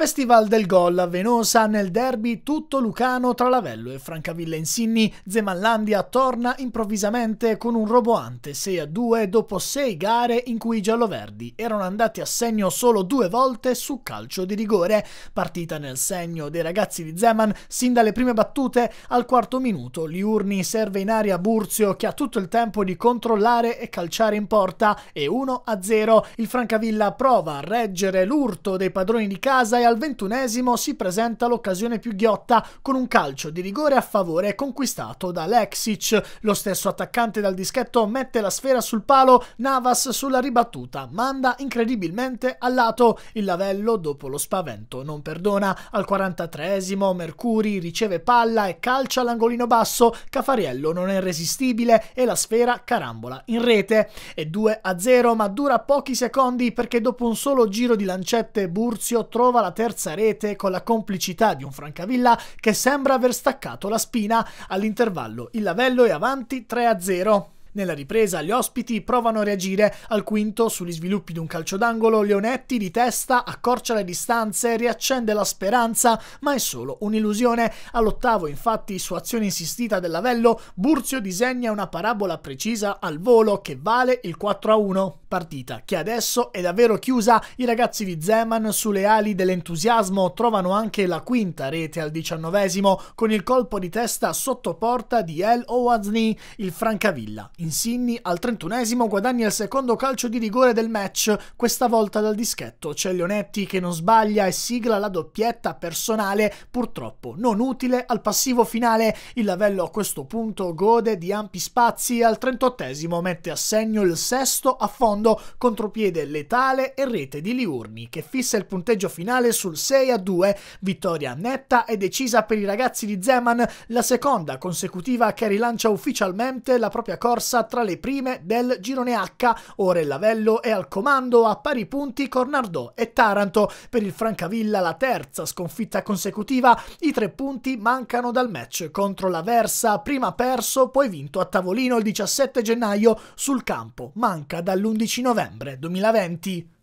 Festival del gol a Venosa nel derby tutto lucano tra Lavello e Francavilla Insigni, Zemanlandia torna improvvisamente con un roboante 6 a 2 dopo 6 gare in cui i gialloverdi erano andati a segno solo due volte su calcio di rigore, partita nel segno dei ragazzi di Zeman sin dalle prime battute al quarto minuto Liurni serve in aria Burzio che ha tutto il tempo di controllare e calciare in porta e 1 a 0 il Francavilla prova a reggere l'urto dei padroni di casa e al ventunesimo si presenta l'occasione più ghiotta con un calcio di rigore a favore conquistato da Lexic. Lo stesso attaccante dal dischetto mette la sfera sul palo, Navas sulla ribattuta manda incredibilmente a lato. Il lavello dopo lo spavento non perdona. Al 43esimo Mercuri riceve palla e calcia all'angolino basso, Cafariello non è resistibile e la sfera carambola in rete. È 2 0 ma dura pochi secondi perché dopo un solo giro di lancette Burzio trova la terza rete con la complicità di un Francavilla che sembra aver staccato la spina all'intervallo. Il Lavello è avanti 3-0. Nella ripresa gli ospiti provano a reagire al quinto sugli sviluppi di un calcio d'angolo, Leonetti di testa accorcia le distanze, riaccende la speranza, ma è solo un'illusione. All'ottavo infatti su azione insistita dell'Avello, Burzio disegna una parabola precisa al volo che vale il 4 1. Partita che adesso è davvero chiusa, i ragazzi di Zeman sulle ali dell'entusiasmo trovano anche la quinta rete al diciannovesimo con il colpo di testa sotto porta di El Owazni, il Francavilla. In Insigni al 31 esimo guadagna il secondo calcio di rigore del match, questa volta dal dischetto. C'è Leonetti che non sbaglia e sigla la doppietta personale, purtroppo non utile al passivo finale. Il Lavello a questo punto gode di ampi spazi e al 38 esimo mette a segno il sesto a fondo, contropiede letale e rete di Liurni che fissa il punteggio finale sul 6 a 2. Vittoria netta e decisa per i ragazzi di Zeman, la seconda consecutiva che rilancia ufficialmente la propria corsa classa tra le prime del girone H. Ora il Lavello è al comando a pari punti con Nardò e Taranto. Per il Francavilla la terza sconfitta consecutiva, i tre punti mancano dal match contro la Versa, prima perso, poi vinto a tavolino il 17 gennaio sul campo. Manca dall'11 novembre 2020.